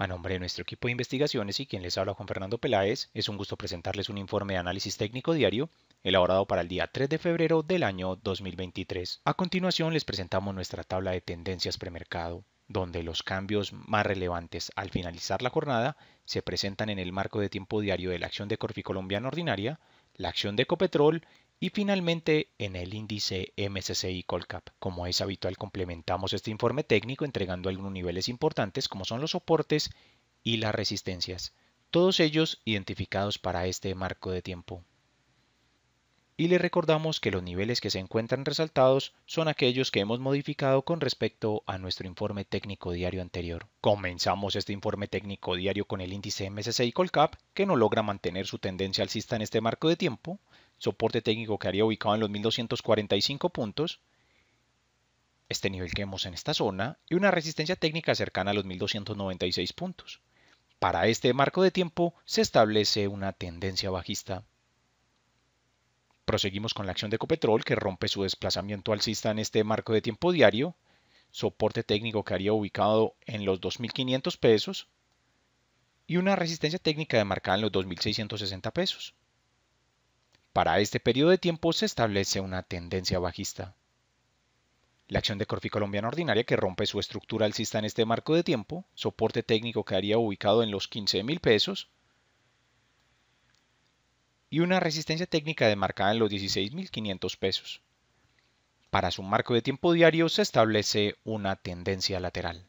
A nombre de nuestro equipo de investigaciones y quien les habla con Fernando Peláez, es un gusto presentarles un informe de análisis técnico diario elaborado para el día 3 de febrero del año 2023. A continuación les presentamos nuestra tabla de tendencias premercado, donde los cambios más relevantes al finalizar la jornada se presentan en el marco de tiempo diario de la acción de Colombiana Ordinaria, la acción de Ecopetrol y finalmente, en el índice MSCI Colcap. Como es habitual, complementamos este informe técnico entregando algunos niveles importantes como son los soportes y las resistencias, todos ellos identificados para este marco de tiempo y le recordamos que los niveles que se encuentran resaltados son aquellos que hemos modificado con respecto a nuestro informe técnico diario anterior. Comenzamos este informe técnico diario con el índice MSCI Colcap, que no logra mantener su tendencia alcista en este marco de tiempo, soporte técnico que haría ubicado en los 1245 puntos, este nivel que vemos en esta zona, y una resistencia técnica cercana a los 1296 puntos. Para este marco de tiempo se establece una tendencia bajista. Proseguimos con la acción de Ecopetrol que rompe su desplazamiento alcista en este marco de tiempo diario, soporte técnico que haría ubicado en los 2500 pesos y una resistencia técnica demarcada en los 2660 pesos. Para este periodo de tiempo se establece una tendencia bajista. La acción de Corfi Colombiana Ordinaria que rompe su estructura alcista en este marco de tiempo, soporte técnico quedaría ubicado en los 15 mil pesos y una resistencia técnica demarcada en los 16.500 pesos. Para su marco de tiempo diario se establece una tendencia lateral.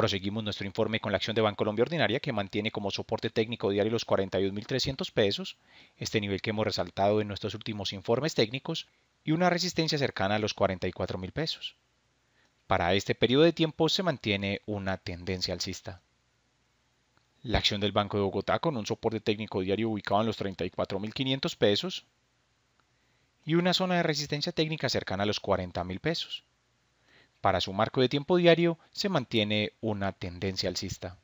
Proseguimos nuestro informe con la acción de Bancolombia Ordinaria que mantiene como soporte técnico diario los 41.300 pesos, este nivel que hemos resaltado en nuestros últimos informes técnicos, y una resistencia cercana a los 44.000 pesos. Para este periodo de tiempo se mantiene una tendencia alcista. La acción del Banco de Bogotá con un soporte técnico diario ubicado en los 34.500 pesos y una zona de resistencia técnica cercana a los 40.000 pesos. Para su marco de tiempo diario se mantiene una tendencia alcista.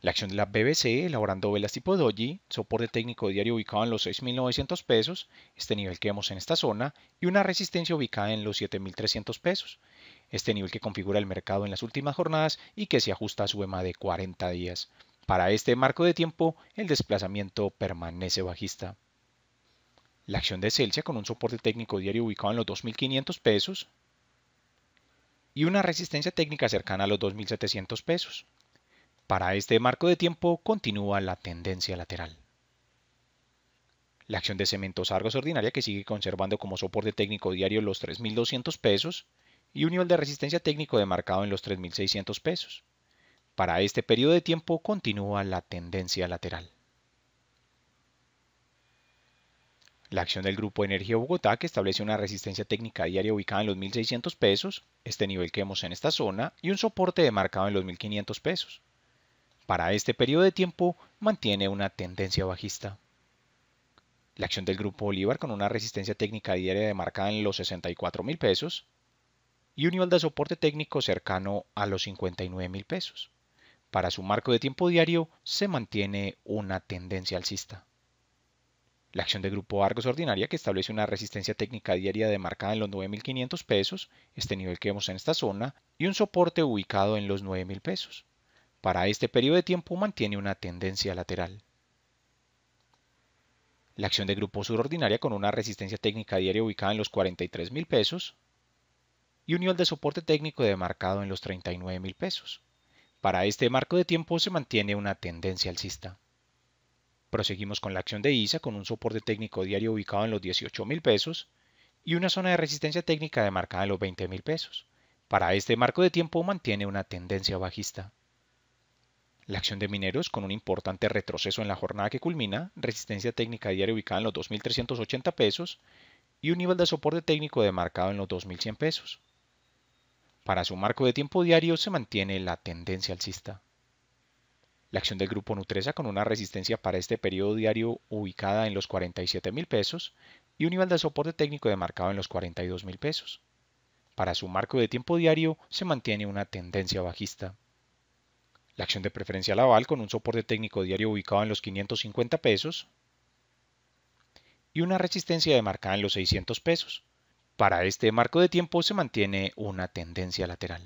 La acción de la BBC elaborando velas tipo doji, soporte técnico diario ubicado en los 6.900 pesos, este nivel que vemos en esta zona, y una resistencia ubicada en los 7.300 pesos, este nivel que configura el mercado en las últimas jornadas y que se ajusta a su EMA de 40 días. Para este marco de tiempo, el desplazamiento permanece bajista. La acción de Celsius con un soporte técnico diario ubicado en los 2.500 pesos, y una resistencia técnica cercana a los 2.700 pesos. Para este marco de tiempo continúa la tendencia lateral. La acción de cementos Argos ordinaria que sigue conservando como soporte técnico diario los 3.200 pesos y un nivel de resistencia técnico demarcado en los 3.600 pesos. Para este periodo de tiempo continúa la tendencia lateral. La acción del Grupo Energía Bogotá, que establece una resistencia técnica diaria ubicada en los 1.600 pesos, este nivel que vemos en esta zona y un soporte demarcado en los 1500 pesos. Para este periodo de tiempo mantiene una tendencia bajista. La acción del Grupo Bolívar con una resistencia técnica diaria demarcada en los 64 mil pesos y un nivel de soporte técnico cercano a los 59 mil pesos. Para su marco de tiempo diario se mantiene una tendencia alcista. La acción de grupo Argos ordinaria que establece una resistencia técnica diaria demarcada en los 9.500 pesos, este nivel que vemos en esta zona, y un soporte ubicado en los 9.000 pesos. Para este periodo de tiempo mantiene una tendencia lateral. La acción de grupo sur ordinaria con una resistencia técnica diaria ubicada en los 43.000 pesos y un nivel de soporte técnico demarcado en los 39.000 pesos. Para este marco de tiempo se mantiene una tendencia alcista. Proseguimos con la acción de ISA con un soporte técnico diario ubicado en los $18,000 pesos y una zona de resistencia técnica demarcada en los $20,000. pesos. Para este marco de tiempo mantiene una tendencia bajista. La acción de mineros con un importante retroceso en la jornada que culmina, resistencia técnica diaria ubicada en los 2.380 pesos y un nivel de soporte técnico demarcado en los 2.100 pesos. Para su marco de tiempo diario se mantiene la tendencia alcista. La acción del grupo Nutresa con una resistencia para este periodo diario ubicada en los 47 mil pesos y un nivel de soporte técnico demarcado en los 42 mil pesos. Para su marco de tiempo diario se mantiene una tendencia bajista. La acción de preferencia Laval con un soporte técnico diario ubicado en los 550 pesos y una resistencia demarcada en los 600 pesos. Para este marco de tiempo se mantiene una tendencia lateral.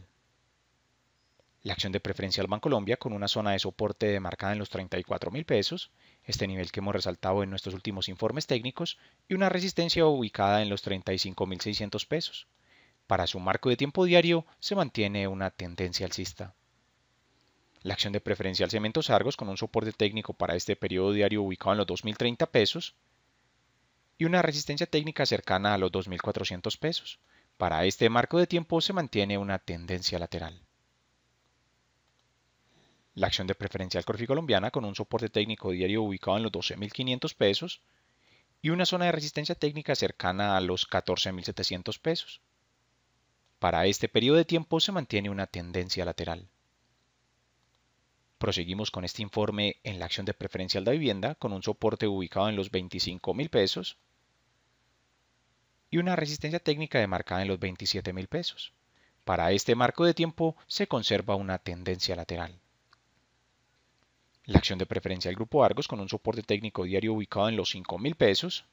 La acción de preferencial Bancolombia con una zona de soporte demarcada en los 34 mil pesos, este nivel que hemos resaltado en nuestros últimos informes técnicos, y una resistencia ubicada en los 35 pesos. Para su marco de tiempo diario se mantiene una tendencia alcista. La acción de preferencial Cementos Argos con un soporte técnico para este periodo diario ubicado en los 2.030 pesos y una resistencia técnica cercana a los 2.400 pesos. Para este marco de tiempo se mantiene una tendencia lateral la acción de preferencial Corfi Colombiana con un soporte técnico diario ubicado en los 12.500 pesos y una zona de resistencia técnica cercana a los 14.700 pesos. Para este periodo de tiempo se mantiene una tendencia lateral. Proseguimos con este informe en la acción de preferencial de vivienda con un soporte ubicado en los 25.000 pesos y una resistencia técnica demarcada en los 27.000 pesos. Para este marco de tiempo se conserva una tendencia lateral. La acción de preferencia del Grupo Argos con un soporte técnico diario ubicado en los $5,000. pesos,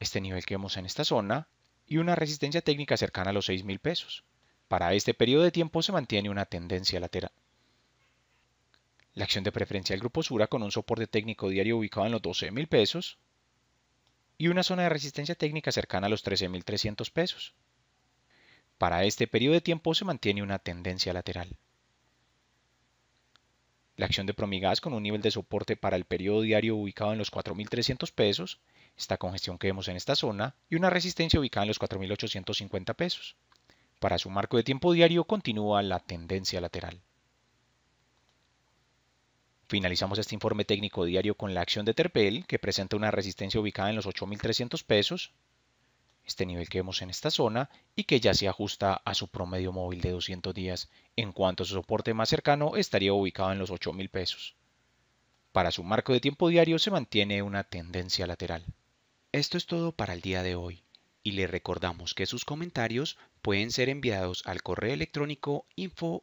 este nivel que vemos en esta zona, y una resistencia técnica cercana a los $6,000. pesos. Para este periodo de tiempo se mantiene una tendencia lateral. La acción de preferencia del Grupo Sura con un soporte técnico diario ubicado en los $12,000. pesos y una zona de resistencia técnica cercana a los $13,300. pesos. Para este periodo de tiempo se mantiene una tendencia lateral. La acción de Promigas con un nivel de soporte para el periodo diario ubicado en los 4.300 pesos, esta congestión que vemos en esta zona, y una resistencia ubicada en los 4.850 pesos. Para su marco de tiempo diario continúa la tendencia lateral. Finalizamos este informe técnico diario con la acción de Terpel, que presenta una resistencia ubicada en los 8.300 pesos, este nivel que vemos en esta zona y que ya se ajusta a su promedio móvil de 200 días, en cuanto a su soporte más cercano estaría ubicado en los 8,000 pesos. Para su marco de tiempo diario se mantiene una tendencia lateral. Esto es todo para el día de hoy y le recordamos que sus comentarios pueden ser enviados al correo electrónico info@grupovalora.com.co.